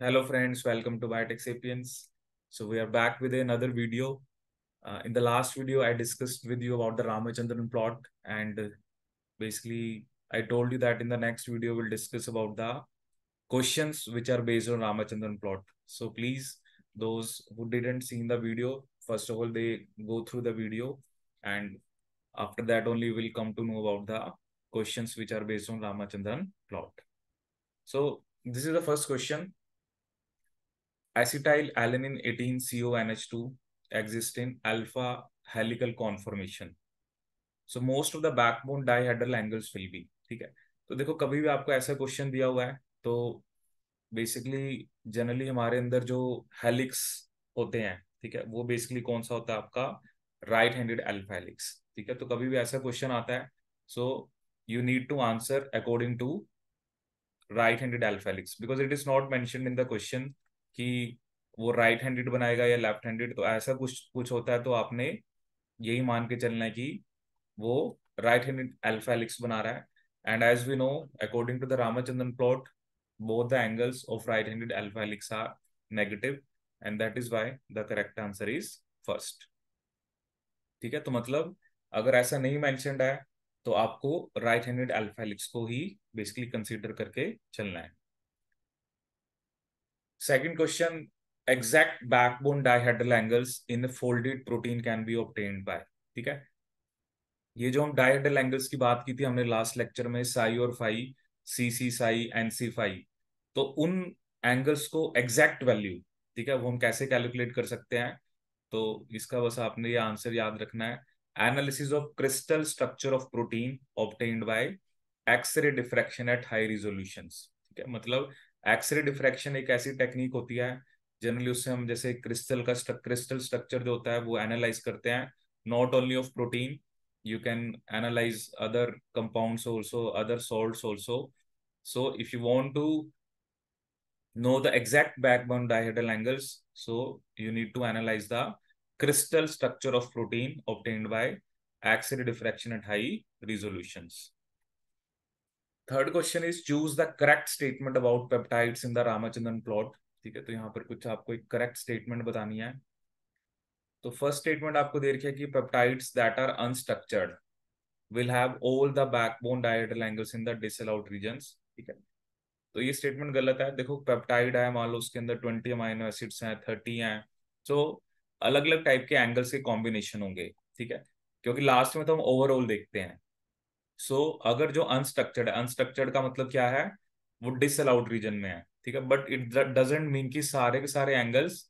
Hello friends, welcome to Biotech Sapiens. So we are back with another video. Uh, in the last video, I discussed with you about the Ramachandran plot and uh, basically I told you that in the next video, we'll discuss about the questions which are based on Ramachandran plot. So please, those who didn't see the video, first of all, they go through the video and after that only we'll come to know about the questions which are based on Ramachandran plot. So this is the first question Acetyl alanine 18 CONH2 exists in alpha helical conformation. So most of the backbone dihedral angles will be ठीक है तो देखो कभी भी आपको ऐसा question दिया हुआ है तो बेसिकली जनरली हमारे अंदर जो हेलिक्स होते हैं ठीक है वो बेसिकली कौन सा होता है आपका राइट हैंडेड अल्फा हेलिक्स ठीक है तो कभी भी ऐसा क्वेश्चन आता है so you need to answer according to right handed alpha helix because it is not mentioned in the question कि वो राइट हैंडेड बनाएगा या लेफ्ट हैंडेड तो ऐसा कुछ कुछ होता है तो आपने यही मान के चलना है कि वो राइट हैंडेड अल्फा एलिक्स बना रहा है and as we know according to the Ramachandran plot both the angles of right handed alpha helix are negative and that is why the correct answer is first ठीक है तो मतलब अगर ऐसा नहीं मैंशनड है तो आपको राइट हैंडेड अल्फा एलिक्स को ही बेसिकली कंसिडर करके चलना है Second question, exact backbone dihedral angles in a folded protein can be obtained by. ठीक है ये जो हम डायडल एंगल्स की बात की थी हमने लास्ट लेक्चर में साई और phi C C psi N C phi तो उन एंगल्स को एग्जैक्ट वैल्यू ठीक है वो हम कैसे कैलकुलेट कर सकते हैं तो इसका बस आपने ये आंसर याद रखना है analysis of crystal structure of protein obtained by X ray diffraction at high resolution ठीक है मतलब एक्सरे डिफ्रैक्शन एक ऐसी टेक्निक होती है जनरली उससे हम जैसे क्रिस्टल का क्रिस्टल स्ट्रक्चर जो होता है वो एनालाइज करते हैं not only of protein you can analyse other compounds also other salts also so if you want to know the exact backbone dihedral angles so you need to analyse the crystal structure of protein obtained by X ray diffraction at high resolutions third question is choose the correct statement about peptides in the Ramachandran plot ठीक है तो यहाँ पर कुछ आपको एक correct statement बतानी है तो फर्स्ट स्टेटमेंट आपको दे रखी है कि peptides that are unstructured will have all the backbone dihedral angles in the out region ठीक है तो ये स्टेटमेंट गलत है देखो पेप्टाइड है मान लो उसके अंदर ट्वेंटी अमाइनो एसिड्स हैं थर्टी हैं so, अलग अलग टाइप के एंगल्स के कॉम्बिनेशन होंगे ठीक है क्योंकि लास्ट में तो हम ओवरऑल देखते हैं सो so, अगर जो अनस्ट्रक्चर्ड है अनस्ट्रक्चर्ड का मतलब क्या है वो डिसअलाउड रीजन में है ठीक है बट इट डजेंट मीन कि सारे के सारे एंगल्स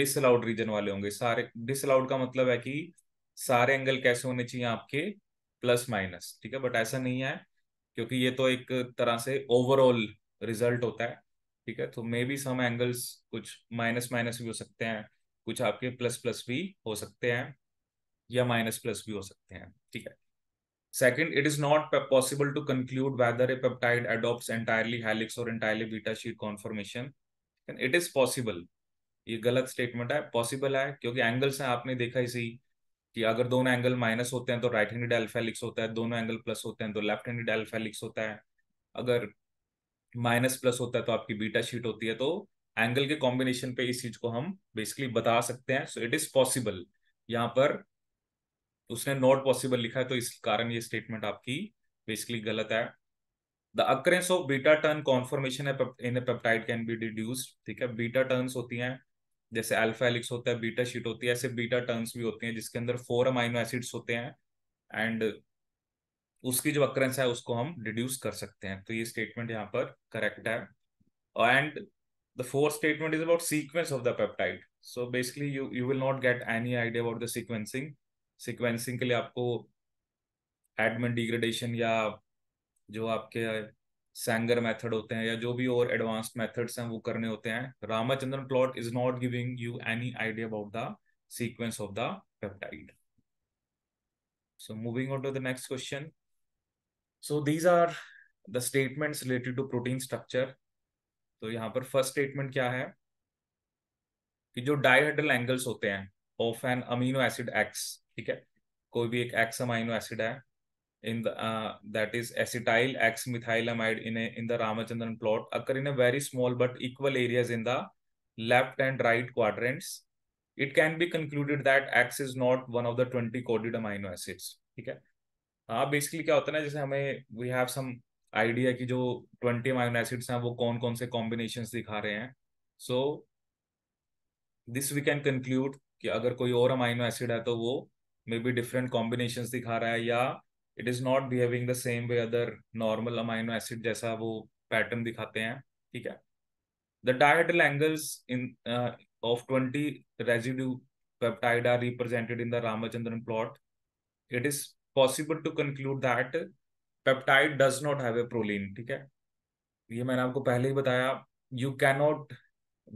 डिसअलाउड रीजन वाले होंगे सारे डिसअलाउड का मतलब है कि सारे एंगल कैसे होने चाहिए आपके प्लस माइनस ठीक है बट ऐसा नहीं है क्योंकि ये तो एक तरह से ओवरऑल रिजल्ट होता है ठीक है तो मे बी सम एंगल्स कुछ माइनस माइनस भी हो सकते हैं कुछ आपके प्लस प्लस भी हो सकते हैं या माइनस प्लस भी हो सकते हैं ठीक है Second, it is not possible to conclude whether a peptide adopts entirely helix or entirely beta sheet conformation. And it is possible. ये गलत स्टेटमेंट है पॉसिबल है क्योंकि एंगल्स हैं आपने देखा इसी कि अगर दोनों एंगल माइनस होते हैं तो राइट हैंडेड एल्फेलिक्स होता है दोनों एंगल प्लस होते हैं तो लेफ्ट हैंडेड एल्फेलिक्स होता है अगर माइनस प्लस होता है तो आपकी बीटा शीट होती है तो एंगल के कॉम्बिनेशन पे इस चीज को हम बेसिकली बता सकते हैं सो इट इज पॉसिबल यहाँ पर उसने नॉट पॉसिबल लिखा है तो इस कारण ये स्टेटमेंट आपकी बेसिकली गलत है the occurrence of beta turn conformation in a peptide can be deduced ठीक है बीटा टर्न्स होती हैं जैसे अल्फा एलिक्स होता है बीटा शीट होती है ऐसे बीटा टर्न्स भी होती हैं जिसके अंदर फोर अमाइनो एसिड्स होते हैं एंड उसकी जो अक्रेंस है उसको हम डिड्यूस कर सकते हैं तो ये स्टेटमेंट यहाँ पर करेक्ट है and the four statement is about sequence of the peptide so basically you you will not get any idea about the sequencing sequencing के लिए आपको एडमिन डिग्रेडेशन या जो आपके सेंगर मेथड होते हैं या जो भी और एडवांस्ड मेथड्स हैं वो करने होते हैं Ramachandran plot is not giving you any idea about the sequence of the peptide so moving on to the next question so these are the statements related to protein structure तो यहाँ पर first statement क्या है कि जो dihedral angles होते हैं of an amino acid X ठीक है कोई भी एक एक्स अमाइनो एसिड है in that is acetyl X methylamide in in the Ramachandran plot occur in a very small but equal areas in the left and right quadrants it can be concluded that X is not one of the twenty coded amino acids ठीक है हाँ basically क्या होता है ना जैसे हमें we have some idea की जो ट्वेंटी अमाइनो एसिड्स हैं वो कौन कौन से कॉम्बिनेशन दिखा रहे हैं so this we can conclude कि अगर कोई और अमाइनो एसिड है तो वो मे बी डिफरेंट कॉम्बिनेशन दिखा रहा है या it is not behaving the same way other normal amino acid जैसा वो पैटर्न दिखाते हैं ठीक है the dihedral angles in of twenty residue peptide are represented in the Ramachandran plot it is possible to conclude that peptide does not have a proline ठीक है ये मैंने आपको पहले ही बताया you cannot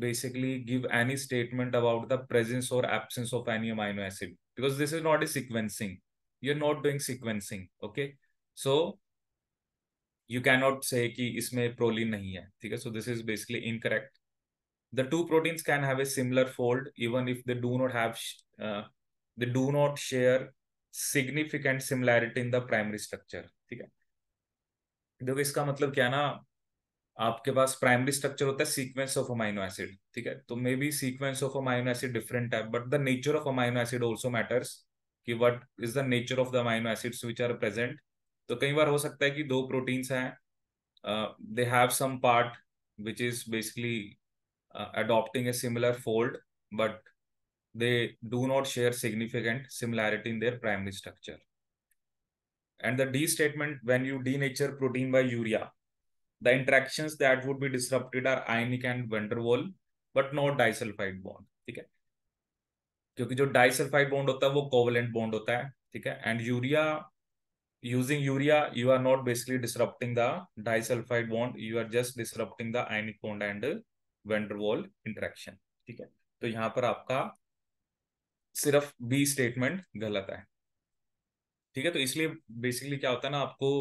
basically give any statement about the presence और absence of any amino acid because this is not a sequencing. You're not doing sequencing. Okay. So you cannot say कि इसमें प्रोलीन नहीं है ठीक है so this is basically incorrect the two proteins can have a similar fold even if they do not have uh, they do not share significant similarity in the primary structure ठीक है देखो इसका मतलब क्या ना आपके पास प्राइमरी स्ट्रक्चर होता है सीक्वेंस ऑफ अमाइनो एसिड ठीक है तो maybe sequence of amino acid different है but the nature of amino acid also matters कि what is the nature of the amino acids which are present तो कई बार हो सकता है कि दो प्रोटीन्स हैं they have some part which is basically adopting a similar fold but they do not share significant similarity in their primary structure the D statement when you denature protein by urea The interactions that would be disrupted are ionic and van der Waal, but not disulfide bond. ठीक है क्योंकि जो disulphide bond होता है वो covalent bond होता है ठीक है and urea using urea you are not basically disrupting the disulfide bond you are just disrupting the ionic bond and van der Waal interaction ठीक है तो यहाँ पर आपका सिर्फ बी स्टेटमेंट गलत है ठीक है तो इसलिए बेसिकली क्या होता है ना आपको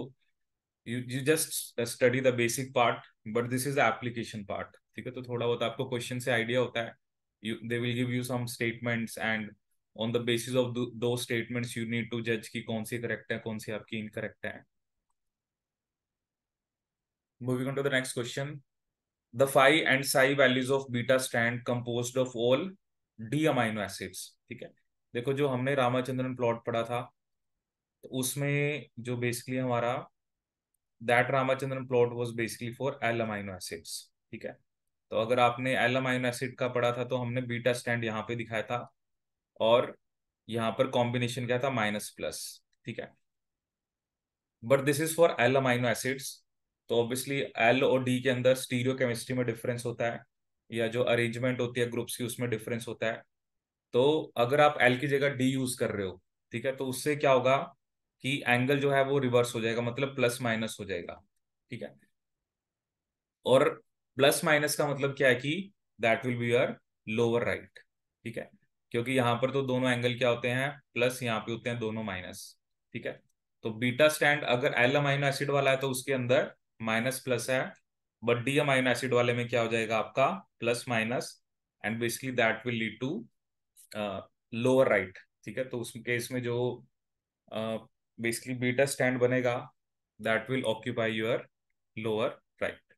you you just study the basic part but this is the application part ठीक है तो थोड़ा बहुत आपको क्वेश्चन से आइडिया होता है you they will give you some statements and on the basis of th those statements you need to judge कि कौन सी करेक्ट है कौन सी आपकी इनकरेक्ट है moving on to the next question the phi and psi values of beta strand composed of all d amino acids ठीक है देखो जो हमने रामाचंद्रन प्लॉट पढ़ा था तो उसमें जो बेसिकली हमारा that Ramachandran plot was basically for L amino acids ठीक है तो अगर आपने एल अमाइनो एसिड का पढ़ा था तो हमने बीटा स्टैंड यहाँ पे दिखाया था और यहाँ पर कॉम्बिनेशन क्या था माइनस प्लस ठीक है but this is for L amino acids तो ऑब्वियसली एल और डी के अंदर स्टीरियो केमिस्ट्री में डिफरेंस होता है या जो अरेंजमेंट होती है ग्रुप्स की उसमें डिफरेंस होता है तो अगर आप एल की जगह डी यूज कर रहे हो ठीक है तो उससे क्या होगा कि एंगल जो है वो रिवर्स हो जाएगा मतलब प्लस माइनस हो जाएगा ठीक है और प्लस माइनस का मतलब क्या है कि that will be your lower right ठीक है क्योंकि यहां पर तो दोनों एंगल क्या होते हैं प्लस यहाँ पे होते हैं दोनों माइनस ठीक है तो बीटा स्टैंड अगर एल अमाइनो एसिड वाला है तो उसके अंदर माइनस प्लस है बट डी अमाइनो एसिड वाले में क्या हो जाएगा आपका plus minus and basically that will lead to lower right ठीक है तो उस केस में जो uh, बेसिकली बीटा स्टैंड बनेगा that will occupy your lower right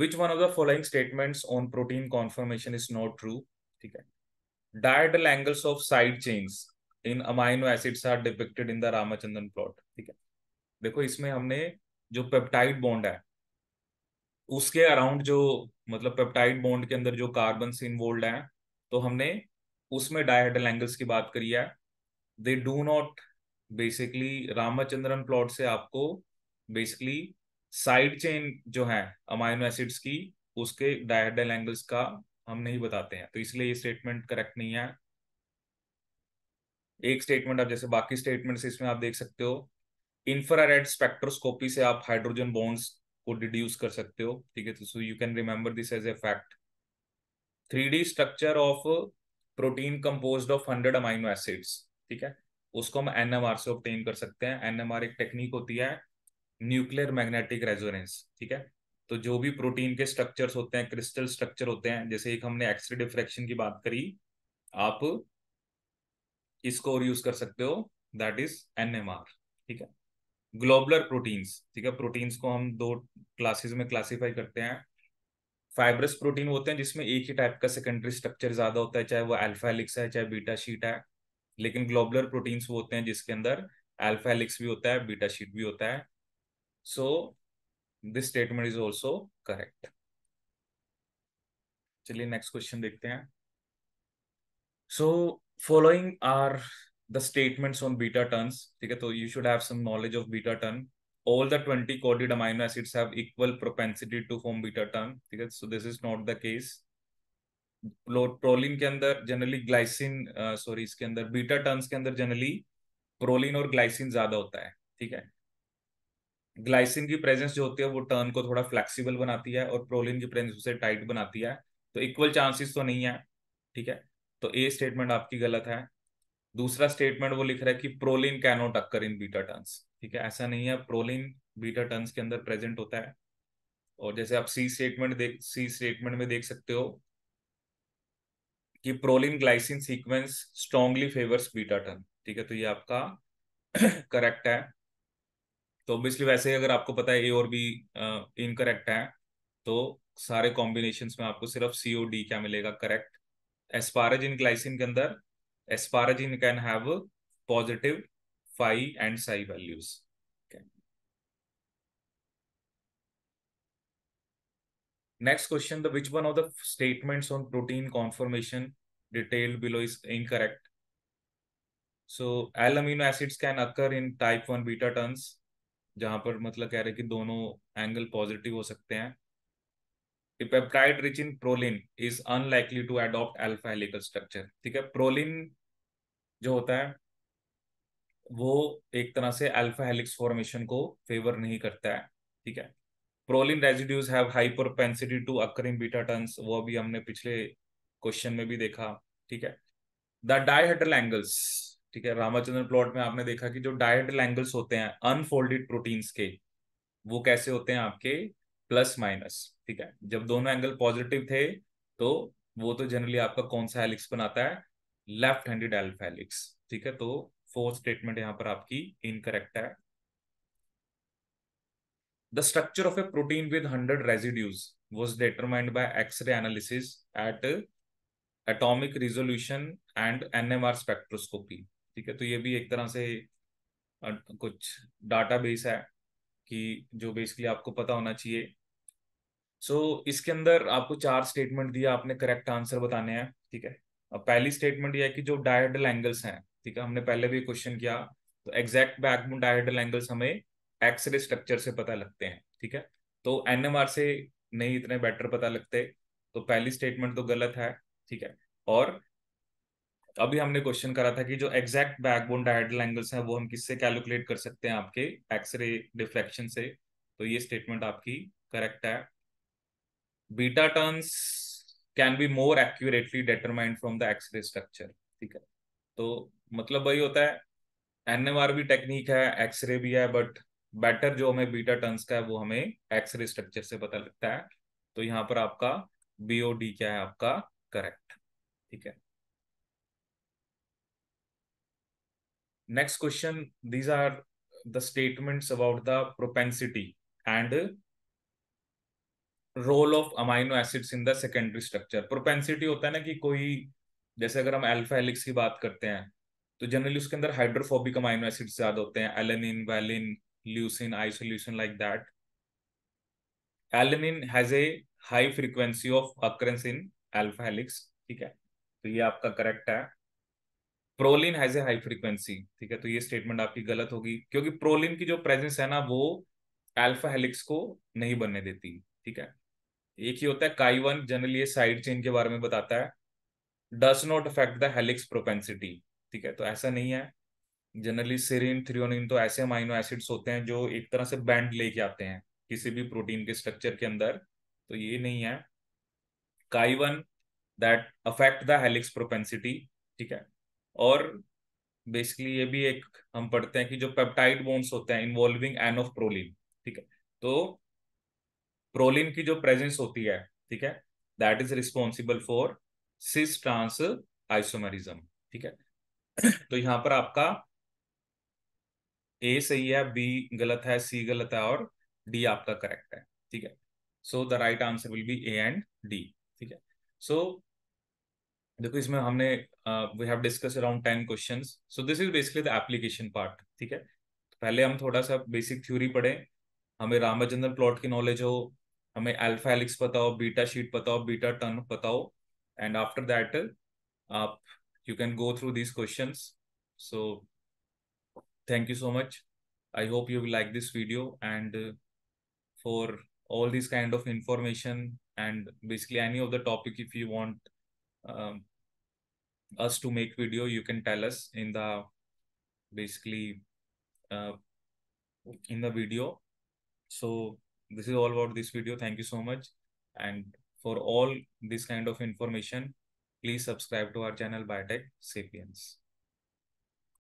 which one of the following statements on protein conformation is not true ठीक है डायडल angles of side chains in amino acids are depicted in the Ramachandran plot ठीक है देखो इसमें हमने जो peptide bond है उसके अराउंड जो मतलब पेप्टाइड बॉन्ड के अंदर जो कार्बन इन्वॉल्व है तो हमने उसमें डायहेडल एंगल्स की बात करी है they do not basically Ramachandran plot से आपको बेसिकली साइड चेन जो है अमाइनो एसिड्स की उसके डायडाइल एंगल्स का हम नहीं बताते हैं तो इसलिए ये स्टेटमेंट करेक्ट नहीं है एक स्टेटमेंट आप जैसे बाकी स्टेटमेंट इसमें आप देख सकते हो इंफ्रारेड स्पेक्ट्रोस्कोपी से आप हाइड्रोजन बॉन्ड्स को डिड्यूस कर सकते हो ठीक है तो so you can remember this as a fact three structure of protein compose of hundred amino acids ठीक है उसको हम एनएमआर से ऑप्टेन कर सकते हैं एनएमआर एक टेक्निक होती है न्यूक्लियर मैग्नेटिक रेजोनेंस ठीक है तो जो भी प्रोटीन के स्ट्रक्चर्स होते हैं क्रिस्टल स्ट्रक्चर होते हैं जैसे एक हमने एक्सरे डिफ्रेक्शन की बात करी आप इसको और यूज कर सकते हो दैट इज एनएमआर ठीक है ग्लोबुलर प्रोटीन्स ठीक है प्रोटीन्स को हम दो क्लासेस में क्लासीफाई करते हैं फाइब्रस प्रोटीन होते हैं जिसमें एक ही टाइप का सेकेंडरी स्ट्रक्चर ज्यादा होता है चाहे वो अल्फा एलिक्स है चाहे बीटा शीट है लेकिन ग्लोबुलर प्रोटीन्स वो होते हैं जिसके अंदर अल्फा हेलिक्स भी होता है बीटा शीट भी होता है so this statement is also correct चलिए नेक्स्ट क्वेश्चन देखते हैं so following are the statements on beta turns ठीक है तो you should have some knowledge of beta turn all the 20 coded amino acids have equal propensity to form beta turn. So this is not the case. Proline के अंदर generally glycine sorry इसके अंदर beta terms के अंदर generally proline और glycine ज्यादा होता है ठीक है ग्लाइसिन की प्रेजेंस जो होती है वो टर्न को थोड़ा फ्लेक्सिबल बनाती है और प्रोलिन की प्रेजेंस उसे टाइट बनाती है तो इक्वल चांसेस तो नहीं है ठीक है तो ए स्टेटमेंट आपकी गलत है दूसरा स्टेटमेंट वो लिख रहा है कि proline cannot occur in beta turns ठीक है ऐसा नहीं है प्रोलिन बीटा टर्न्स के अंदर प्रेजेंट होता है और जैसे आप सी स्टेटमेंट देख सी स्टेटमेंट में देख सकते हो कि proline glycine sequence strongly favours beta turn ठीक है तो ये आपका करेक्ट है तो ऑब्वियसली वैसे ही अगर आपको पता है ए और बी इनकरेक्ट है तो सारे कॉम्बिनेशन में आपको सिर्फ सी ओ डी क्या मिलेगा करेक्ट एस्पाराजिन ग्लाइसिन के अंदर asparagine can have positive phi and psi values Next question, the which one of the statements on protein conformation detailed below is incorrect? So L amino acids can occur in type 1 beta turns, जहां पर मतलब कह रहे कि दोनों angle positive हो सकते हैं peptide rich in proline is unlikely to adopt alpha helical structure. ठीक है proline जो होता है वो एक तरह से अल्फा हेलिक्स फॉर्मेशन को फेवर नहीं करता है ठीक है proline residues have high propensity to occur in beta turns वो अभी हमने पिछले क्वेश्चन में भी देखा ठीक है द डायहेड्रल एंगल्स ठीक है रामाचंद्र प्लॉट में आपने देखा कि जो डायहेड्रल एंगल्स होते हैं अनफोल्डेड प्रोटीन्स के वो कैसे होते हैं आपके प्लस माइनस ठीक है जब दोनों एंगल पॉजिटिव थे तो वो तो जनरली आपका कौन सा हेलिक्स बनाता है लेफ्ट हैंडेड एल्फ हेलिक्स ठीक है तो फोर्थ स्टेटमेंट यहाँ पर आपकी इनकरेक्ट है The structure of a protein with 100 residues was determined by X-ray analysis at uh, atomic resolution and NMR spectroscopy. ठीक है तो ये भी एक तरह से कुछ डाटा है कि जो बेसिकली आपको पता होना चाहिए सो so, इसके अंदर आपको चार स्टेटमेंट दिया आपने करेक्ट आंसर बताने हैं ठीक है अब पहली स्टेटमेंट यह है कि जो डायडल एंगल्स हैं ठीक है हमने पहले भी क्वेश्चन किया तो एग्जैक्ट बैकबोन डायडल एंगल्स हमें एक्सरे स्ट्रक्चर से पता लगते हैं ठीक है तो एनएमआर से नहीं इतने बेटर पता लगते तो पहली स्टेटमेंट तो गलत है ठीक है और अभी हमने क्वेश्चन करा था कि जो एग्जैक्ट बैकबोन डायडल एंगल्स हैं वो हम किससे कैलकुलेट कर सकते हैं आपके एक्सरे डिफ्लेक्शन से तो ये स्टेटमेंट आपकी करेक्ट है beta turns can be more accurately determined from the X ray structure ठीक है तो मतलब वही होता है एनएमआर भी टेक्निक है एक्सरे भी है बट बेटर जो हमें बीटा टर्न्स का है वो हमें एक्सरे स्ट्रक्चर से पता लगता है तो यहाँ पर आपका बीओडी क्या है आपका करेक्ट ठीक है next question these are the statements about the propensity and role of amino acids in the secondary structure propensity होता है ना कि कोई जैसे अगर हम अल्फा एलिक्स की बात करते हैं तो जनरली उसके अंदर हाइड्रोफोबिक अमाइनो एसिड ज्यादा होते हैं alanine valine leucine, isoleucine like that. Alanine has a high frequency of occurrence in alpha helix. ठीक है तो ये आपका करेक्ट है proline has a high frequency ठीक है तो ये स्टेटमेंट आपकी गलत होगी क्योंकि प्रोलिन की जो प्रेजेंस है ना वो alpha हेलिक्स को नहीं बनने देती ठीक है एक ही होता है काईवन जनरली ये साइड चेन के बारे में बताता है does not affect the helix propensity ठीक है तो ऐसा नहीं है जनरली सेरिन थ्रियोनिन तो ऐसे अमाइनो एसिड्स होते हैं जो एक तरह से बैंड लेके आते हैं किसी भी प्रोटीन के स्ट्रक्चर के अंदर तो ये नहीं है chi one that affect the helix propensity ठीक है और बेसिकली ये भी एक हम पढ़ते हैं कि जो पेप्टाइड बोन्स होते हैं इन्वॉल्विंग एन ऑफ प्रोलिन ठीक है तो प्रोलिन की जो प्रेजेंस होती है ठीक है that is responsible for cis trans isomerism ठीक है तो यहां पर आपका ए सही है बी गलत है सी गलत है और डी आपका करेक्ट है ठीक है so the right answer will be A and D ठीक है सो देखो इसमें हमने we have discuss around ten question so this is basically the application part ठीक है तो पहले हम थोड़ा सा बेसिक थ्योरी पढ़े हमें रामाचंद्र प्लॉट की नॉलेज हो हमें अल्फा एलिक्स पता हो बीटा शीट पता हो बीटा टर्न पता हो एंड आफ्टर दैट आप you can go through these question so thank you so much. I hope you like this video and uh, for all these kind of information and basically any of the topic if you want um, us to make video, you can tell us in the basically uh, in the video. So this is all about this video. Thank you so much. And for all this kind of information, please subscribe to our channel Biotech Sapiens.